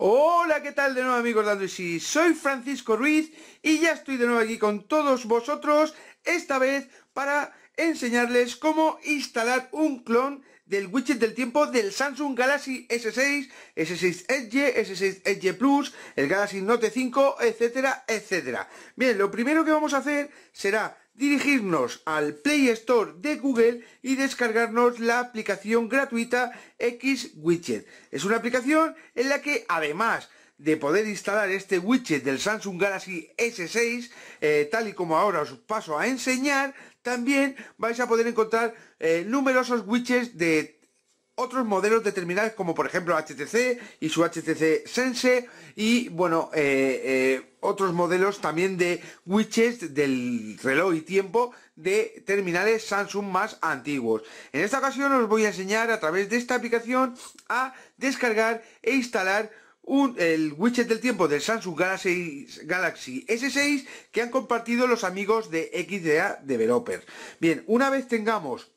Hola, ¿qué tal de nuevo amigos de Android? soy Francisco Ruiz y ya estoy de nuevo aquí con todos vosotros, esta vez para enseñarles cómo instalar un clon del widget del tiempo del Samsung Galaxy S6, S6 Edge, S6 Edge Plus, el Galaxy Note 5, etcétera, etcétera. Bien, lo primero que vamos a hacer será dirigirnos al Play Store de Google y descargarnos la aplicación gratuita X Widget. Es una aplicación en la que además de poder instalar este widget del Samsung Galaxy S6, eh, tal y como ahora os paso a enseñar, también vais a poder encontrar eh, numerosos widgets de otros modelos de terminales como por ejemplo HTC y su HTC Sense y bueno, eh, eh, otros modelos también de widgets del reloj y tiempo de terminales Samsung más antiguos. En esta ocasión os voy a enseñar a través de esta aplicación a descargar e instalar el widget del tiempo del Samsung Galaxy, Galaxy, S6 que han compartido los amigos de XDA Developers. Bien, una vez tengamos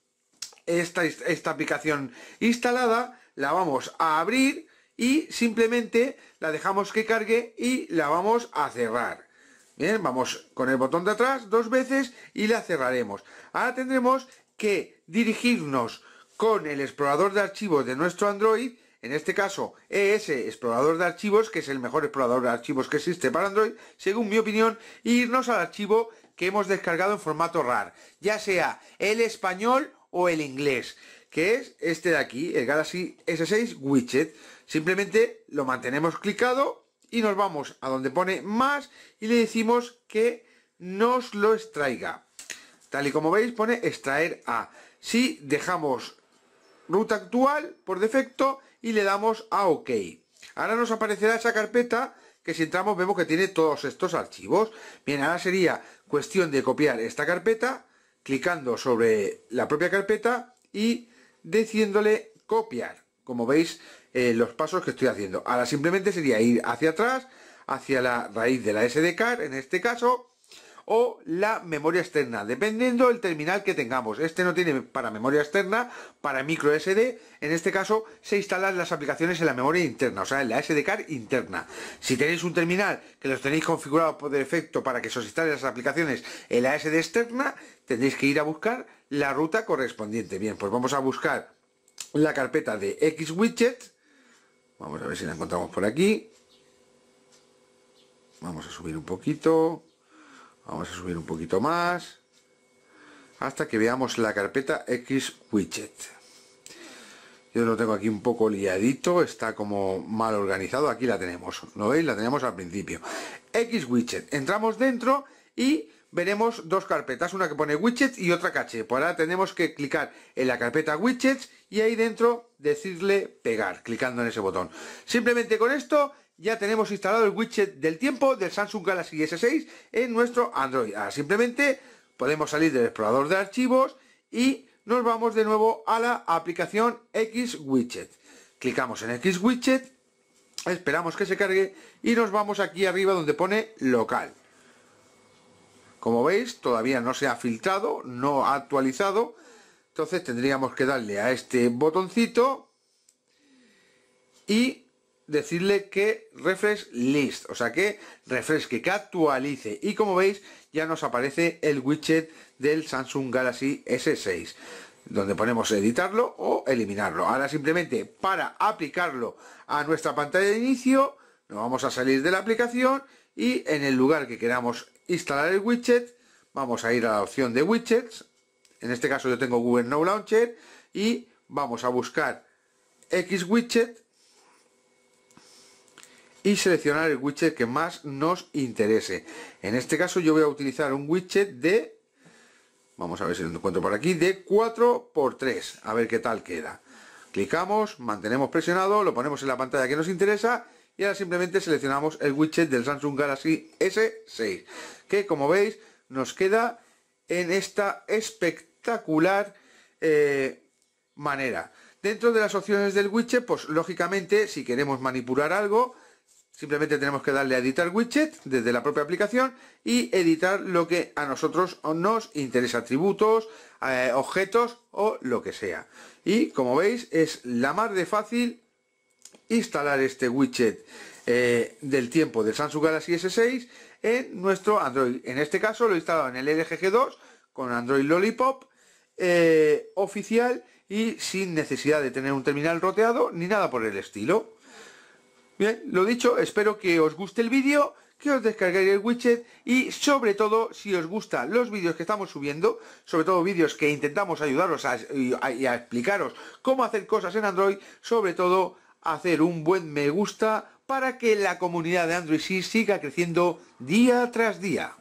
esta, aplicación instalada, la vamos a abrir y simplemente la dejamos que cargue y la vamos a cerrar. Bien, vamos con el botón de atrás dos veces y la cerraremos. Ahora tendremos que dirigirnos con el explorador de archivos de nuestro Android, en este caso ES explorador de archivos, que es el mejor explorador de archivos que existe para Android, según mi opinión, e irnos al archivo que hemos descargado en formato RAR, ya sea el español o el inglés, que es este de aquí, el Galaxy S6 Widget. Simplemente lo mantenemos clicado y nos vamos a donde pone más y le decimos que nos lo extraiga. Tal y como veis pone extraer a. Si dejamos ruta actual por defecto y le damos a OK. Ahora nos aparecerá esa carpeta que si entramos vemos que tiene todos estos archivos. Bien, ahora sería cuestión de copiar esta carpeta clicando sobre la propia carpeta y diciéndole copiar como veis eh, los pasos que estoy haciendo ahora simplemente sería ir hacia atrás hacia la raíz de la card, en este caso o la memoria externa, dependiendo del terminal que tengamos. Este no tiene para memoria externa, para micro SD, en este caso se instalan las aplicaciones en la memoria interna, o sea, en la SD card interna. Si tenéis un terminal que los tenéis configurado por defecto para que se os instalen las aplicaciones en la SD externa, tendréis que ir a buscar la ruta correspondiente. Bien, pues vamos a buscar la carpeta de XWidget. Vamos a ver si la encontramos por aquí. Vamos a subir un poquito vamos a subir un poquito más hasta que veamos la carpeta X widget yo lo tengo aquí un poco liadito está como mal organizado aquí la tenemos lo veis la tenemos al principio X widget entramos dentro y veremos dos carpetas, una que pone Widget y otra caché. Por pues ahora tenemos que clicar en la carpeta widgets y ahí dentro decirle pegar, clicando en ese botón. Simplemente con esto ya tenemos instalado el widget del tiempo del Samsung Galaxy S6 en nuestro Android. Ahora simplemente podemos salir del explorador de archivos y nos vamos de nuevo a la aplicación X Widget. Clicamos en X Widget, esperamos que se cargue y nos vamos aquí arriba donde pone local. Como veis, todavía no se ha filtrado, no ha actualizado. Entonces tendríamos que darle a este botoncito y decirle que refresh list, o sea que refresque, que actualice y como veis ya nos aparece el widget del Samsung Galaxy S6 donde ponemos editarlo o eliminarlo. Ahora simplemente para aplicarlo a nuestra pantalla de inicio nos vamos a salir de la aplicación y en el lugar que queramos instalar el widget vamos a ir a la opción de widgets en este caso yo tengo Google Now Launcher y vamos a buscar X widget y seleccionar el widget que más nos interese. En este caso yo voy a utilizar un widget de, vamos a ver si lo encuentro por aquí, de 4x3, a ver qué tal queda. Clicamos, mantenemos presionado, lo ponemos en la pantalla que nos interesa y ahora simplemente seleccionamos el widget del Samsung Galaxy S6, que como veis nos queda en esta espectacular eh, manera. Dentro de las opciones del widget, pues lógicamente si queremos manipular algo, Simplemente tenemos que darle a editar widget desde la propia aplicación y editar lo que a nosotros nos interesa, atributos, eh, objetos o lo que sea. Y como veis es la más de fácil instalar este widget eh, del tiempo de Samsung Galaxy S6 en nuestro Android. En este caso lo he instalado en el LG G2 con Android Lollipop eh, oficial y sin necesidad de tener un terminal roteado ni nada por el estilo. Bien, lo dicho, espero que os guste el vídeo, que os descarguéis el widget y sobre todo, si os gusta los vídeos que estamos subiendo, sobre todo vídeos que intentamos ayudaros a, y, explicaros cómo hacer cosas en Android, sobre todo hacer un buen me gusta para que la comunidad de Android sí siga creciendo día tras día.